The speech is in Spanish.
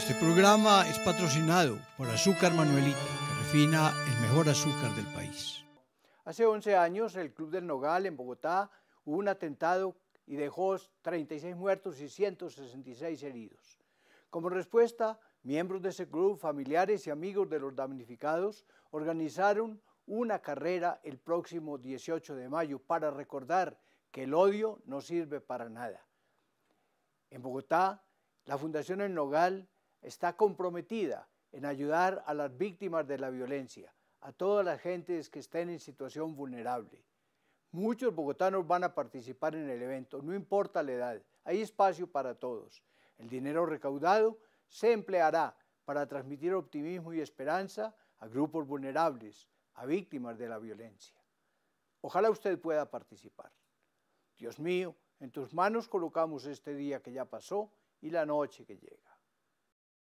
Este programa es patrocinado por Azúcar Manuelita, que refina el mejor azúcar del país. Hace 11 años, el Club del Nogal en Bogotá hubo un atentado y dejó 36 muertos y 166 heridos. Como respuesta, miembros de ese club, familiares y amigos de los damnificados organizaron una carrera el próximo 18 de mayo para recordar que el odio no sirve para nada. En Bogotá, la Fundación El Nogal está comprometida en ayudar a las víctimas de la violencia, a todas las gentes que estén en situación vulnerable. Muchos bogotanos van a participar en el evento, no importa la edad, hay espacio para todos. El dinero recaudado se empleará para transmitir optimismo y esperanza a grupos vulnerables, a víctimas de la violencia. Ojalá usted pueda participar. Dios mío, en tus manos colocamos este día que ya pasó y la noche que llega.